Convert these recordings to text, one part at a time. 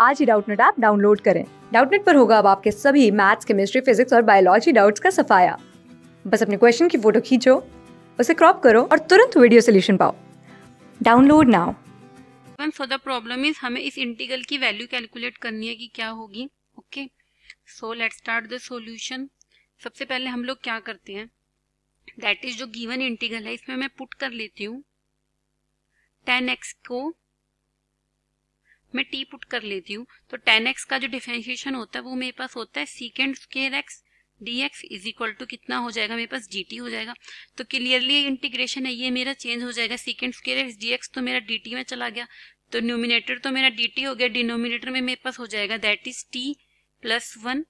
आज ही Doubtnut app download करें डाउटनेट पर होगा अब आपके सभी मैथ्स केमिस्ट्री फिजिक्स और बायोलॉजी डाउट्स का सफाया बस अपने क्वेश्चन की फोटो खींचो उसे क्रॉप करो और तुरंत वीडियो सोल्यूशन पाओ download now so the problem is हमें इस इंटीग्रल की वैल्यू कैलकुलेट करनी है कि क्या होगी okay so let start the solution सबसे पहले हम लोग क्या करते हैं दैट इज जो गिवन इंटीग्रल है इसमें मैं पुट कर लेती हूँ टेन एक्स को मैं टी पुट कर लेती हूँ तो टेन एक्स का जो डिफ्रेंशिएशन होता है वो मेरे पास होता है secant square x d x is equal to कितना हो जाएगा मेरे पास डी टी हो जाएगा तो क्लियरली इंटीग्रेशन है ये मेरा चेंज हो जाएगा secant square x d x तो मेरा डी टी में चला गया तो न्यूमिनेटर तो मेरा डी टी हो गया डिनोमिनेटर में मेरे पास हो जाएगा that is t plus one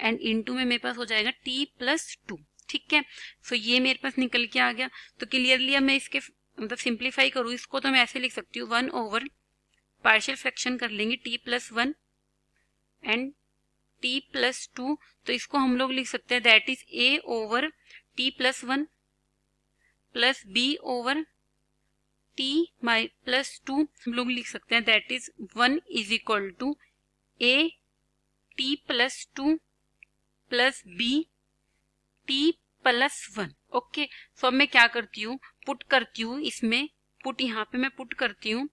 and into में मेरे पास हो जाएगा टी प्लस टू ठीक है सो तो ये मेरे पास निकल के आ गया तो क्लियरली अब मैं इसके मतलब सिंप्लीफाई करूँ इसको तो मैं ऐसे लिख सकती हूँ वन ओवर पार्शियल फ्रैक्शन कर लेंगे t plus one and t plus two तो इसको हम लोग लिख सकते हैं that is A over t plus one plus B over t my plus two हम लोग लिख सकते हैं that is one is equal to A t plus two plus B t plus one okay so अब मैं क्या करती हूँ पुट करती हूँ इसमें पुट यहाँ पे मैं पुट करती हूँ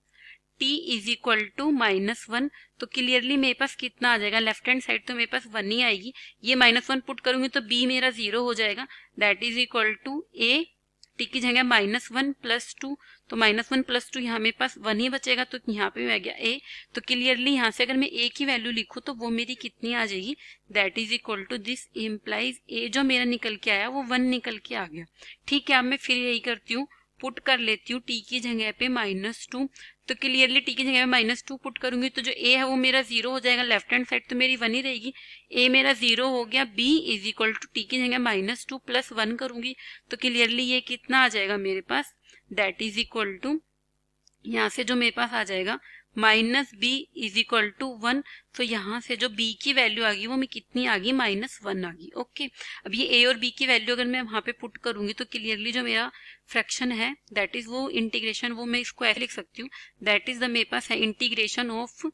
t is equal to minus one तो क्लियरली मेरे पास कितना आ जाएगा लेफ्ट हैंड साइड तो मेरे पास वन ही आएगी ये माइनस वन पुट करूंगी तो बी मेरा जीरो हो जाएगा that is equal to A t की जगह माइनस वन प्लस टू तो माइनस वन प्लस टू यहाँ मेरे पास वन ही बचेगा तो यहाँ पे आ गया ए तो क्लियरली यहाँ से अगर मैं ए की वैल्यू लिखू तो वो मेरी कितनी आ जाएगी that is equal to this implies A जो मेरा निकल के आया वो वन निकल के आ गया ठीक है अब मैं फिर यही करती हूँ पुट कर लेती हूँ टी की जगह पे माइनस टू तो क्लियरली टी की जगह पे माइनस टू पुट करूंगी तो जो ए है वो मेरा जीरो हो जाएगा लेफ्ट हैंड साइड तो मेरी वन ही रहेगी ए मेरा जीरो हो गया B is equal to t की जगह माइनस टू प्लस वन करूंगी तो क्लियरली ये कितना आ जाएगा मेरे पास दैट इज इक्वल टू यहाँ से जो मेरे पास आ जाएगा minus B is equal to one तो यहाँ से जो बी की वैल्यू आ गई वो मैं कितनी आ गई माइनस वन आ गई ओके अब ये ए और बी की वैल्यू अगर मैं वहां पे पुट करूंगी तो क्लियरली जो मेरा फ्रैक्शन है दैट इज वो इंटीग्रेशन वो मैं इसको ऐसे लिख सकती हूँ दैट इज द मेरे पास है integration of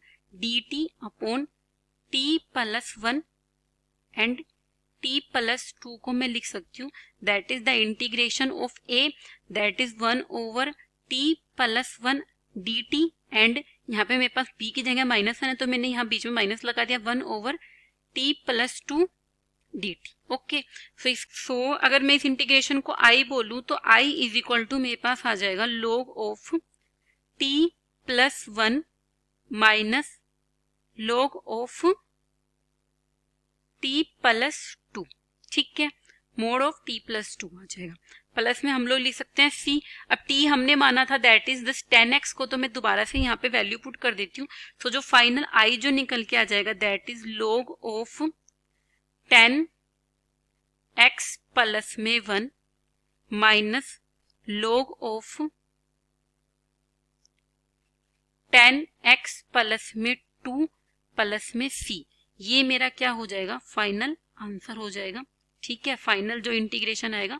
d t upon t plus one and t plus two को मैं लिख सकती हूँ that is the integration of A that is one over t plus one d t and यहाँ पे मेरे पास पी की जगह माइनस है ना तो मैंने यहाँ बीच में माइनस लगा दिया one over t plus two d t okay so इस सो अगर मैं इस इंटीग्रेशन को आई बोलू तो आई इज इक्वल टू मेरे पास आ जाएगा log of t plus one minus log of t plus two ठीक है mod of t plus two आ जाएगा प्लस में हम लोग लिख सकते हैं सी अब टी हमने माना था that is this tan x को तो मैं दोबारा से यहाँ पे वैल्यू पुट कर देती हूँ तो जो फाइनल आई जो निकल के आ जाएगा that is log of tan x plus में one minus log of tan x plus में टू प्लस में सी ये मेरा क्या हो जाएगा फाइनल आंसर हो जाएगा ठीक है फाइनल जो इंटीग्रेशन आएगा